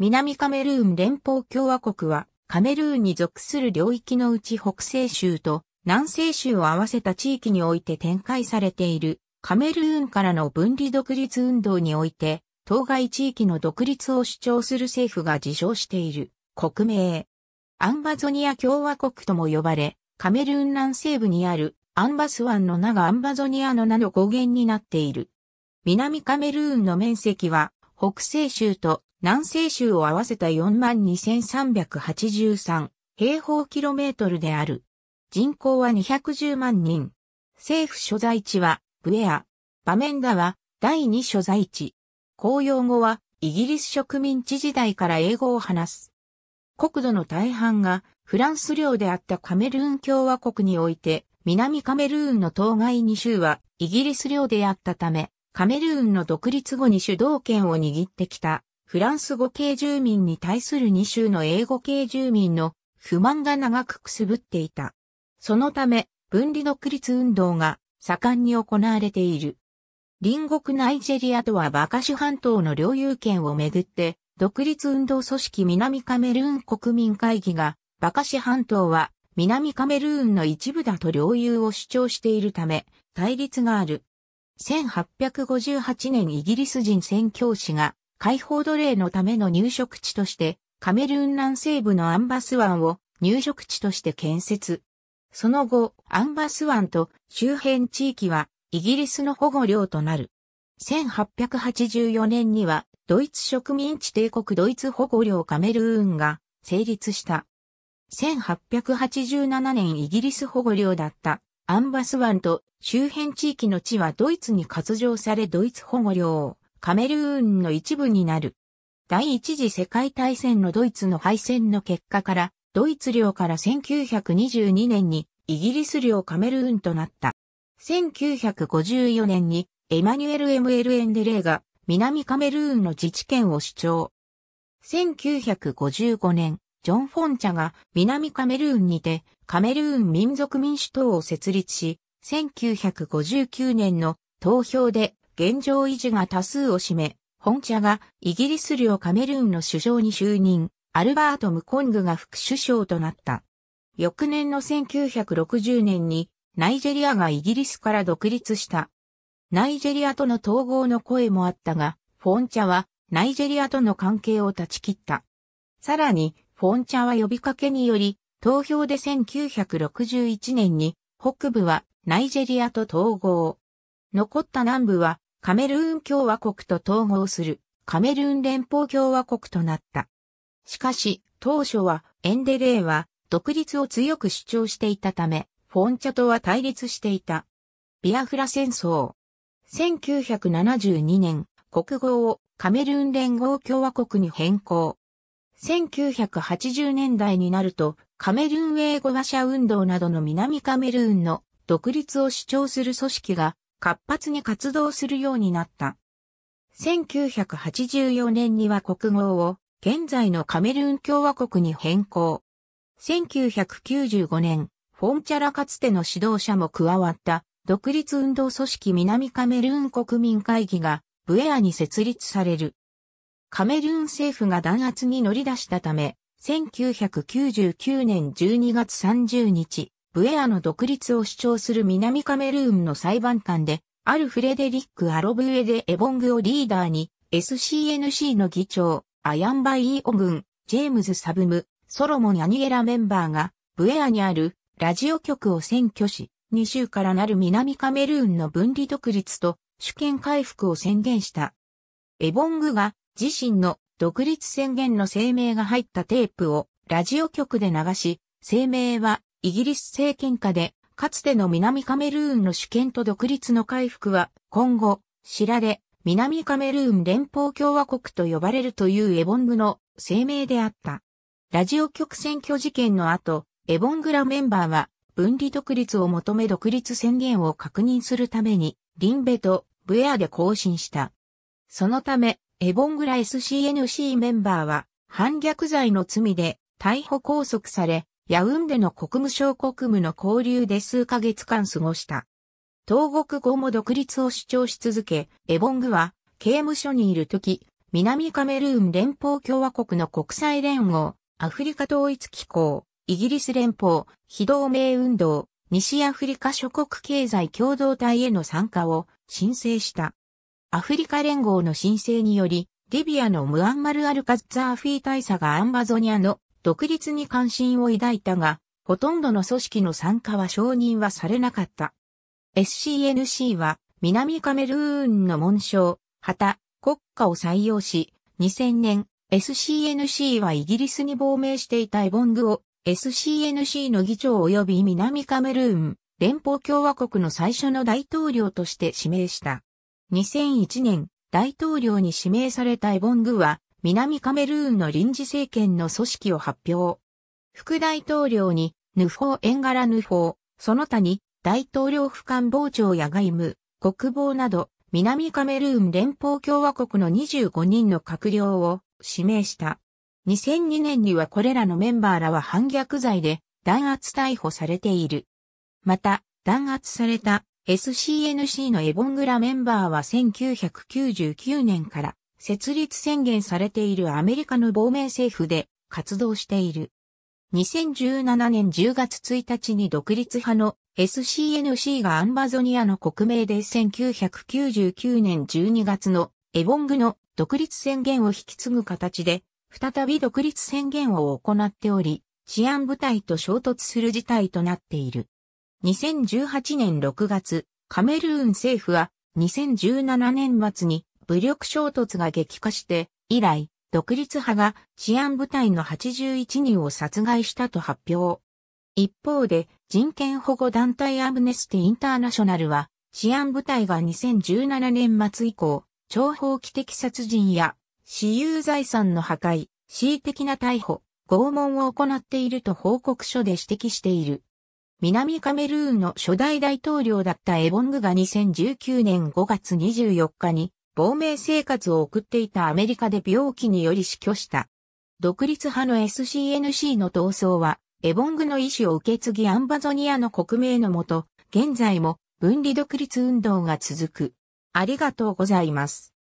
南カメルーン連邦共和国は、カメルーンに属する領域のうち北西州と南西州を合わせた地域において展開されている、カメルーンからの分離独立運動において、当該地域の独立を主張する政府が自称している、国名。アンバゾニア共和国とも呼ばれ、カメルーン南西部にあるアンバス湾の名がアンバゾニアの名の語源になっている。南カメルーンの面積は北西州と南西州を合わせた42,383平方キロメートルである。人口は210万人。政府所在地はブエア。場面だは第二所在地。公用語はイギリス植民地時代から英語を話す。国土の大半がフランス領であったカメルーン共和国において、南カメルーンの当該2州はイギリス領であったため、カメルーンの独立後に主導権を握ってきた。フランス語系住民に対する2州の英語系住民の不満が長くくすぶっていた。そのため、分離独立運動が盛んに行われている。隣国ナイジェリアとはバカシュ半島の領有権をめぐって、独立運動組織南カメルーン国民会議が、バカシ半島は南カメルーンの一部だと領有を主張しているため、対立がある。1858年イギリス人宣教師が解放奴隷のための入植地として、カメルーン南西部のアンバス湾を入植地として建設。その後、アンバス湾と周辺地域はイギリスの保護領となる。1884年にはドイツ植民地帝国ドイツ保護領カメルーンが成立した。1887年イギリス保護領だったアンバス湾と周辺地域の地はドイツに割譲されドイツ保護領をカメルーンの一部になる。第一次世界大戦のドイツの敗戦の結果から、ドイツ領から1922年にイギリス領カメルーンとなった。1954年にエマニュエル・エムエンデレーが南カメルーンの自治権を主張。1955年、ジョン・フォンチャが南カメルーンにてカメルーン民族民主党を設立し、1959年の投票で現状維持が多数を占め、本茶がイギリス領カメルーンの首相に就任、アルバート・ムコングが副首相となった。翌年の1960年にナイジェリアがイギリスから独立した。ナイジェリアとの統合の声もあったが、フォンチャはナイジェリアとの関係を断ち切った。さらに、フォンチャは呼びかけにより、投票で1961年に北部はナイジェリアと統合。残った南部はカメルーン共和国と統合するカメルーン連邦共和国となった。しかし、当初はエンデレーは独立を強く主張していたため、フォンチャとは対立していた。ビアフラ戦争。1972年、国号をカメルーン連合共和国に変更。1980年代になると、カメルーン英語話者運動などの南カメルーンの独立を主張する組織が活発に活動するようになった。1984年には国号を現在のカメルーン共和国に変更。1995年、フォンチャラかつての指導者も加わった独立運動組織南カメルーン国民会議がブエアに設立される。カメルーン政府が弾圧に乗り出したため、1999年12月30日、ブエアの独立を主張する南カメルーンの裁判官で、あるフレデリック・アロブエデ・エボングをリーダーに、SCNC の議長、アヤンバイーオ軍、ジェームズ・サブム、ソロモン・アニエラメンバーが、ブエアにあるラジオ局を占拠し、2州からなる南カメルーンの分離独立と主権回復を宣言した。エボングが自身の独立宣言の声明が入ったテープをラジオ局で流し、声明はイギリス政権下で、かつての南カメルーンの主権と独立の回復は、今後、知られ、南カメルーン連邦共和国と呼ばれるというエボングの声明であった。ラジオ局選挙事件の後、エボングラメンバーは、分離独立を求め独立宣言を確認するために、リンベとブエアで更新した。そのため、エボングラ SCNC メンバーは、反逆罪の罪で逮捕拘束され、ヤウンデの国務省国務の交流で数ヶ月間過ごした。東国後も独立を主張し続け、エボングは刑務所にいる時、南カメルーン連邦共和国の国際連合、アフリカ統一機構、イギリス連邦、非同盟運動、西アフリカ諸国経済共同体への参加を申請した。アフリカ連合の申請により、リビアのムアンマル・アルカッザーフィー大佐がアンバゾニアの独立に関心を抱いたが、ほとんどの組織の参加は承認はされなかった。SCNC は、南カメルーンの紋章、旗、国家を採用し、2000年、SCNC はイギリスに亡命していたエボングを SCNC の議長及び南カメルーン連邦共和国の最初の大統領として指名した。2001年、大統領に指名されたエボングは南カメルーンの臨時政権の組織を発表。副大統領に、ヌフォー・エンガラ・ヌフォー、その他に、大統領府官房長や外務、国防など、南カメルーン連邦共和国の25人の閣僚を指名した。2002年にはこれらのメンバーらは反逆罪で弾圧逮捕されている。また、弾圧された SCNC のエボングラメンバーは1999年から設立宣言されているアメリカの亡命政府で活動している。2017年10月1日に独立派の SCNC がアンバゾニアの国名で1999年12月のエボングの独立宣言を引き継ぐ形で再び独立宣言を行っており治安部隊と衝突する事態となっている。2018年6月カメルーン政府は2017年末に武力衝突が激化して、以来、独立派が治安部隊の81人を殺害したと発表。一方で、人権保護団体アムネスティ・インターナショナルは、治安部隊が2017年末以降、諜報機的殺人や、私有財産の破壊、恣意的な逮捕、拷問を行っていると報告書で指摘している。南カメルーンの初代大統領だったエボングが2019年5月24日に亡命生活を送っていたアメリカで病気により死去した。独立派の SCNC の闘争は、エボングの意思を受け継ぎアンバゾニアの国名のもと、現在も分離独立運動が続く。ありがとうございます。